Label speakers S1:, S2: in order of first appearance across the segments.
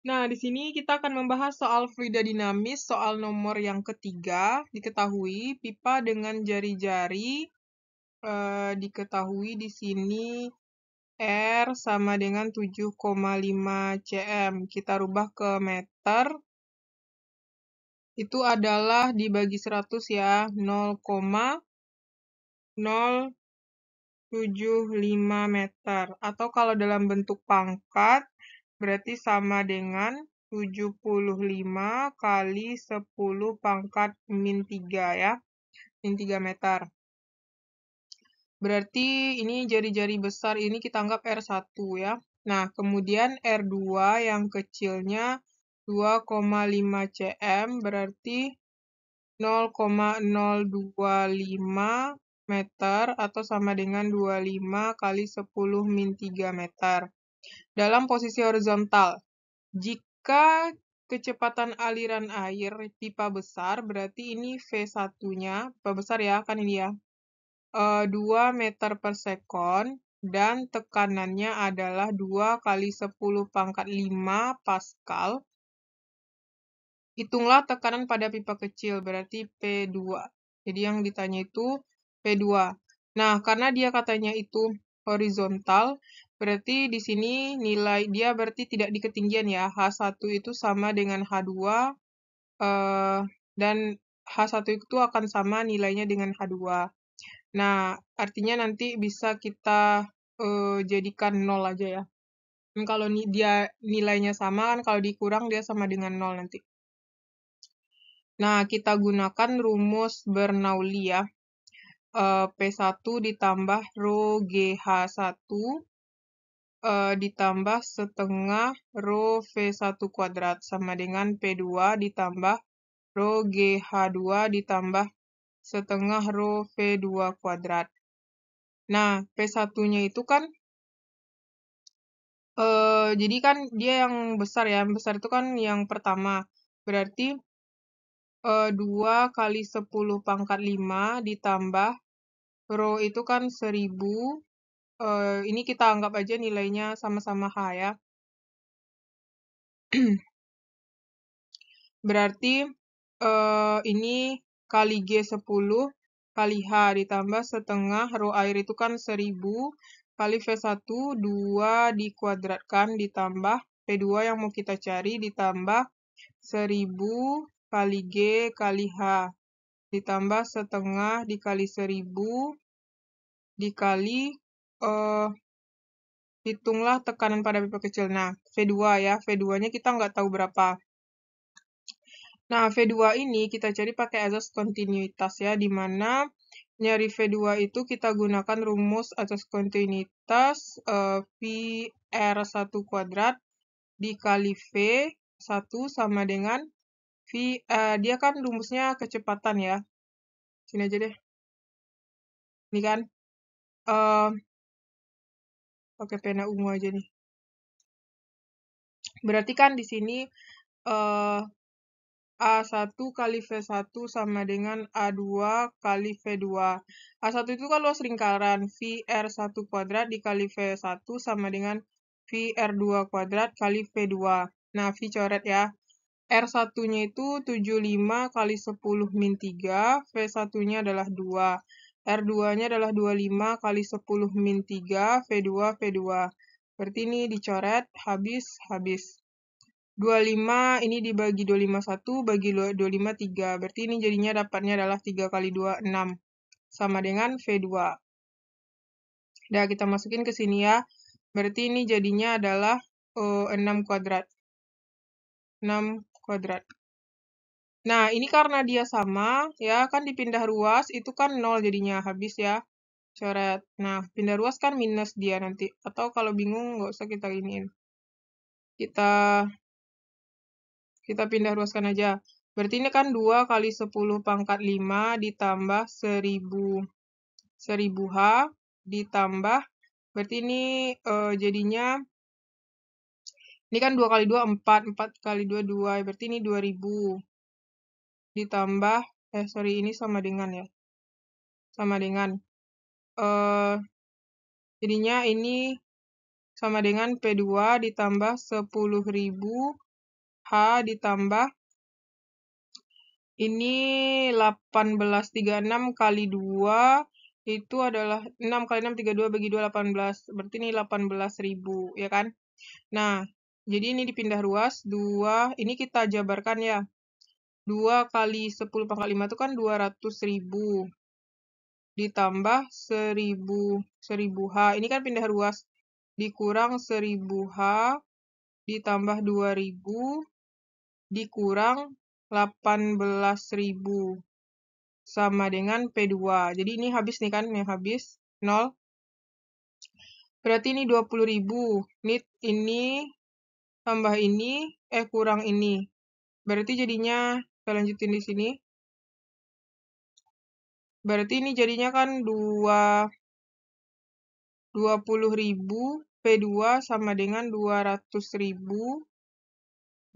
S1: Nah, di sini kita akan membahas soal fluida dinamis, soal nomor yang ketiga. Diketahui pipa dengan jari-jari e, diketahui di sini R sama dengan 7,5 cm. Kita rubah ke meter. Itu adalah dibagi 100 ya, 0,075 meter. Atau kalau dalam bentuk pangkat, berarti sama dengan 75 kali 10 pangkat min 3 ya. Min 3 meter. Berarti ini jari-jari besar ini kita anggap R1 ya. Nah, kemudian R2 yang kecilnya 2,5 cm berarti 0,025 meter atau sama dengan 25 kali 10 min 3 meter dalam posisi horizontal. Jika kecepatan aliran air pipa besar, berarti ini V1-nya, pipa besar ya, kan ini ya, 2 eh, meter per second dan tekanannya adalah 2 kali 10 pangkat 5 Pascal. Hitunglah tekanan pada pipa kecil, berarti P2. Jadi yang ditanya itu P2. Nah, karena dia katanya itu horizontal, Berarti di sini nilai dia berarti tidak di ketinggian ya. H1 itu sama dengan H2 eh, dan H1 itu akan sama nilainya dengan H2. Nah, artinya nanti bisa kita eh, jadikan 0 aja ya. Dan hmm, kalau ni dia nilainya sama kan kalau dikurang dia sama dengan 0 nanti. Nah, kita gunakan rumus Bernoulli ya. Eh, P1 ditambah rho GH1 uh, ditambah setengah rho V1 kuadrat sama dengan P2 ditambah rho GH2 ditambah setengah rho V2 kuadrat. Nah, P1-nya itu kan, uh, jadi kan dia yang besar ya, yang besar itu kan yang pertama. Berarti uh, eh, 2 kali 10 pangkat 5 ditambah rho itu kan 1000 uh, ini kita anggap aja nilainya sama-sama H ya. Berarti, uh, ini kali G10 kali H ditambah setengah rho air itu kan 1000 kali V1 2 dikuadratkan ditambah P2 yang mau kita cari ditambah 1000 kali G kali H ditambah setengah dikali 1000 dikali uh, hitunglah tekanan pada pipa kecil. Nah, V2 ya, V2-nya kita nggak tahu berapa. Nah, V2 ini kita cari pakai asas kontinuitas ya, di mana nyari V2 itu kita gunakan rumus asas kontinuitas uh, eh, VR1 kuadrat dikali V1 sama dengan V, uh, dia kan rumusnya
S2: kecepatan ya. Sini aja deh. Ini kan. Uh, pakai pena ungu aja nih.
S1: Berarti kan di sini uh, eh, A1 kali V1 sama dengan A2 kali V2. A1 itu kan luas lingkaran, VR1 kuadrat dikali V1 sama dengan VR2 kuadrat kali V2. Nah, V coret ya. R1-nya itu 75 kali 10 min 3, V1-nya adalah 2. R2-nya adalah 25 kali 10 min 3 V2 V2. Berarti ini dicoret habis habis. 25 ini dibagi 251 bagi 25 3. Berarti ini jadinya dapatnya adalah 3 kali 2 6 sama dengan V2. Nah, kita masukin ke sini ya. Berarti ini jadinya adalah uh, eh, 6 kuadrat. 6 kuadrat. Nah, ini karena dia sama, ya kan dipindah ruas, itu kan 0 jadinya, habis ya. Coret. Nah, pindah ruas kan minus dia nanti. Atau kalau bingung, nggak usah kita iniin. Kita kita pindah ruaskan aja. Berarti ini kan 2 kali 10 pangkat 5 ditambah 1000. 1000H ditambah, berarti ini eh, jadinya, ini kan 2 kali 2, 4. 4 kali 2, 2. Berarti ini 2000 ditambah eh sorry ini sama dengan ya sama dengan eh, jadinya ini sama dengan P2 ditambah 10.000 H ditambah ini 1836 kali 2 itu adalah 6 kali 6 32 bagi 2 18 berarti ini 18.000 ya kan nah jadi ini dipindah ruas 2 ini kita jabarkan ya 2 kali 10 pangkat 5 itu kan 200 ribu. Ditambah 1000, 1000H. Ini kan pindah ruas. Dikurang 1000H. Ditambah 2000. Dikurang 18.000. Sama dengan P2. Jadi ini habis nih kan, yang habis 0. Berarti ini 20.000. Ini, ini
S2: tambah ini, eh kurang ini. Berarti jadinya kita lanjutin di sini. Berarti ini jadinya kan 2 20.000 P2 sama dengan 200.000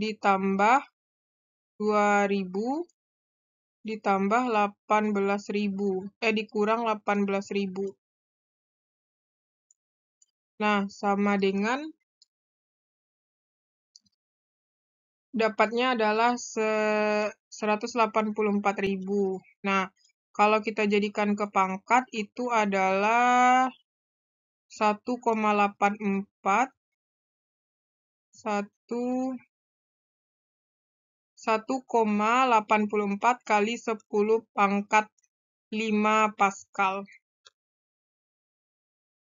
S2: ditambah 2.000 ditambah 18.000 eh dikurang 18.000. Nah, sama dengan
S1: dapatnya adalah 184.000. Nah, kalau kita jadikan ke pangkat itu adalah 1,84
S2: 1,84 kali 10 pangkat 5 Pascal.